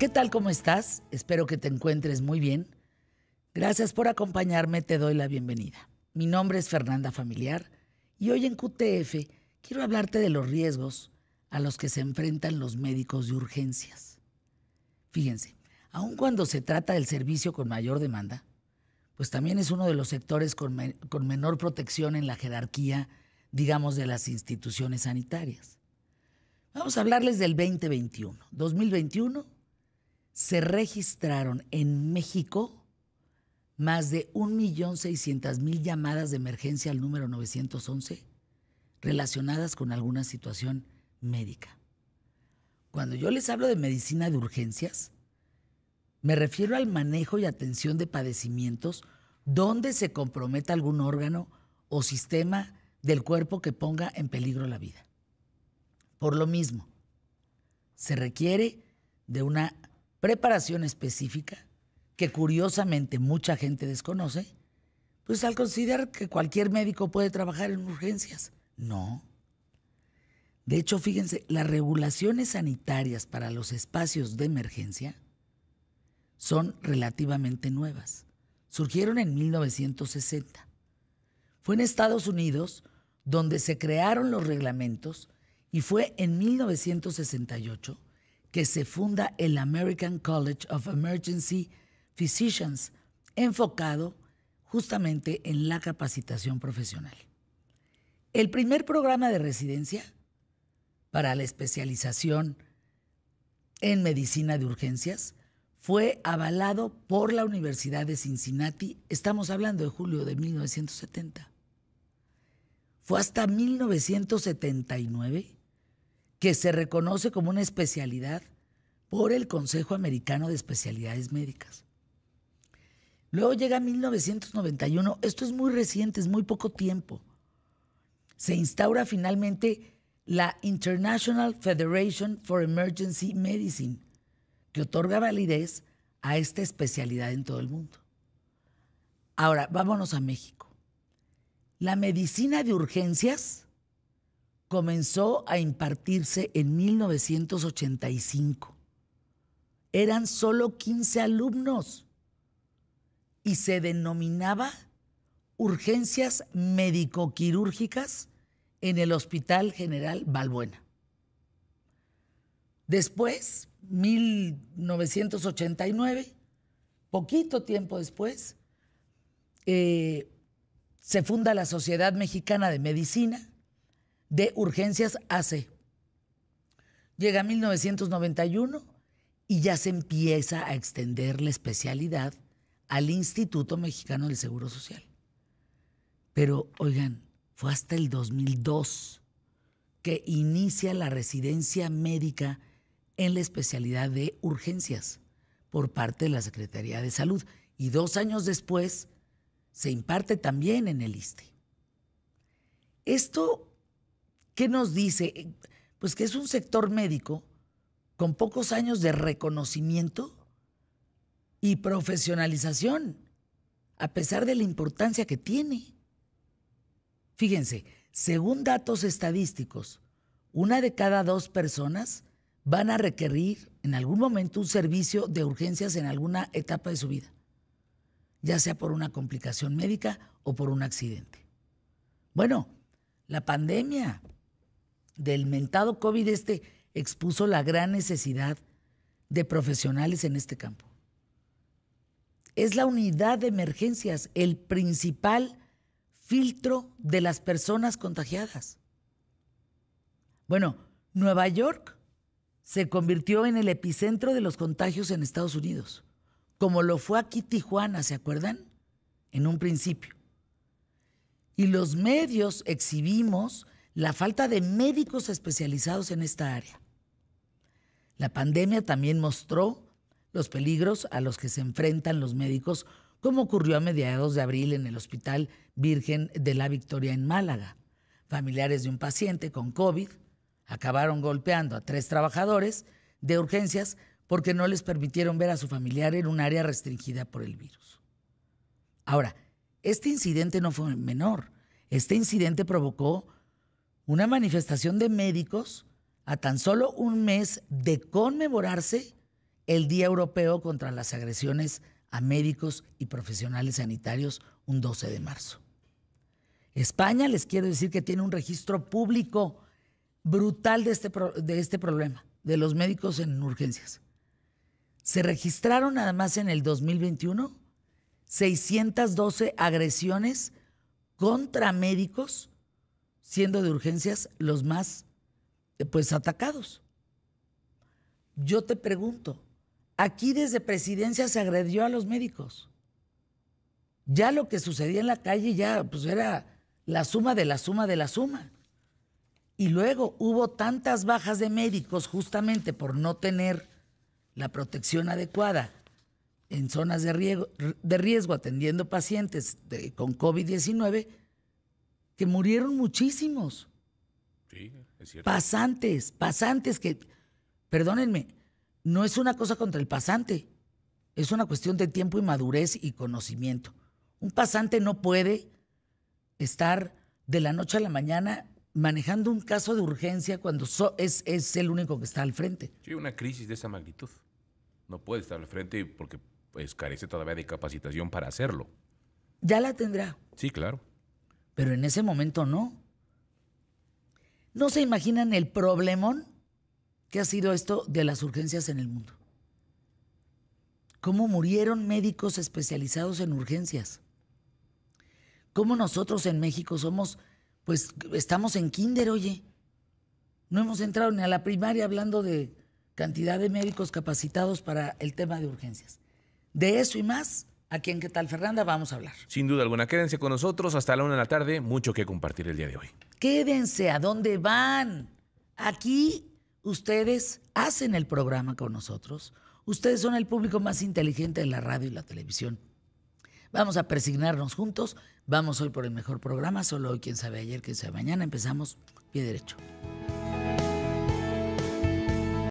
¿Qué tal? ¿Cómo estás? Espero que te encuentres muy bien. Gracias por acompañarme, te doy la bienvenida. Mi nombre es Fernanda Familiar y hoy en QTF quiero hablarte de los riesgos a los que se enfrentan los médicos de urgencias. Fíjense, aun cuando se trata del servicio con mayor demanda, pues también es uno de los sectores con, menor protección en la jerarquía, digamos, de las instituciones sanitarias. Vamos a hablarles del 2021. 2021 se registraron en México más de 1.600.000 llamadas de emergencia al número 911 relacionadas con alguna situación médica. Cuando yo les hablo de medicina de urgencias, me refiero al manejo y atención de padecimientos donde se comprometa algún órgano o sistema del cuerpo que ponga en peligro la vida. Por lo mismo, se requiere de una preparación específica que curiosamente mucha gente desconoce, pues al considerar que cualquier médico puede trabajar en urgencias. No. De hecho, fíjense, las regulaciones sanitarias para los espacios de emergencia son relativamente nuevas. Surgieron en 1960. Fue en Estados Unidos donde se crearon los reglamentos y fue en 1968 que se funda el American College of Emergency Physicians, enfocado justamente en la capacitación profesional. El primer programa de residencia para la especialización en medicina de urgencias fue avalado por la Universidad de Cincinnati, estamos hablando de julio de 1970. Fue hasta 1979 que se reconoce como una especialidad por el Consejo Americano de Especialidades Médicas. Luego llega 1991, esto es muy reciente, es muy poco tiempo. Se instaura finalmente la International Federation for Emergency Medicine, que otorga validez a esta especialidad en todo el mundo. Ahora, vámonos a México. La medicina de urgencias comenzó a impartirse en 1985. Eran solo 15 alumnos y se denominaba urgencias médico-quirúrgicas en el Hospital General Balbuena. Después, 1989, poquito tiempo después, eh, se funda la Sociedad Mexicana de Medicina de urgencias hace. Llega 1991 y ya se empieza a extender la especialidad al Instituto Mexicano del Seguro Social. Pero, oigan, fue hasta el 2002 que inicia la residencia médica en la especialidad de urgencias por parte de la Secretaría de Salud. Y dos años después se imparte también en el ISTE. Esto ¿Qué nos dice? Eh, pues que es un sector médico con pocos años de reconocimiento y profesionalización, a pesar de la importancia que tiene. Fíjense, según datos estadísticos, una de cada dos personas van a requerir en algún momento un servicio de urgencias en alguna etapa de su vida, ya sea por una complicación médica o por un accidente. Bueno, la pandemia del mentado COVID este expuso la gran necesidad de profesionales en este campo. Es la unidad de emergencias el principal filtro de las personas contagiadas. Bueno, Nueva York se convirtió en el epicentro de los contagios en Estados Unidos, como lo fue aquí Tijuana, ¿se acuerdan? En un principio. Y los medios exhibimos la falta de médicos especializados en esta área. La pandemia también mostró los peligros a los que se enfrentan los médicos, como ocurrió a mediados de abril en el Hospital Virgen de la Victoria en Málaga. Familiares de un paciente con COVID acabaron golpeando a tres trabajadores de urgencias porque no les permitieron ver a su familiar en un área restringida por el virus. Ahora, este incidente no fue menor. Este incidente provocó una manifestación de médicos a tan solo un mes de conmemorarse el Día Europeo contra las Agresiones a Médicos y Profesionales Sanitarios un 12 de marzo. España, les quiero decir que tiene un registro público brutal de este, de este problema, de los médicos en urgencias. Se registraron además en el 2021 612 agresiones contra médicos siendo de urgencias los más eh, pues atacados. Yo te pregunto, aquí desde presidencia se agredió a los médicos. Ya lo que sucedía en la calle ya pues, era la suma de la suma de la suma. Y luego hubo tantas bajas de médicos justamente por no tener la protección adecuada en zonas de riesgo, atendiendo pacientes con COVID-19 que murieron muchísimos. Sí, es cierto. Pasantes, pasantes que, perdónenme, no es una cosa contra el pasante, es una cuestión de tiempo y madurez y conocimiento. Un pasante no puede estar de la noche a la mañana manejando un caso de urgencia cuando es, es el único que está al frente. Sí, una crisis de esa magnitud. No puede estar al frente porque pues, carece todavía de capacitación para hacerlo. Ya la tendrá. Sí, claro pero en ese momento no. ¿No se imaginan el problemón que ha sido esto de las urgencias en el mundo? ¿Cómo murieron médicos especializados en urgencias? ¿Cómo nosotros en México somos, pues estamos en kinder, oye? No hemos entrado ni a la primaria hablando de cantidad de médicos capacitados para el tema de urgencias. De eso y más ¿A quién ¿Qué tal Fernanda? Vamos a hablar. Sin duda alguna, quédense con nosotros hasta la una de la tarde, mucho que compartir el día de hoy. Quédense, ¿a dónde van? Aquí ustedes hacen el programa con nosotros. Ustedes son el público más inteligente de la radio y la televisión. Vamos a presignarnos juntos. Vamos hoy por el mejor programa. Solo hoy, quién sabe ayer, quién sabe mañana. Empezamos pie derecho.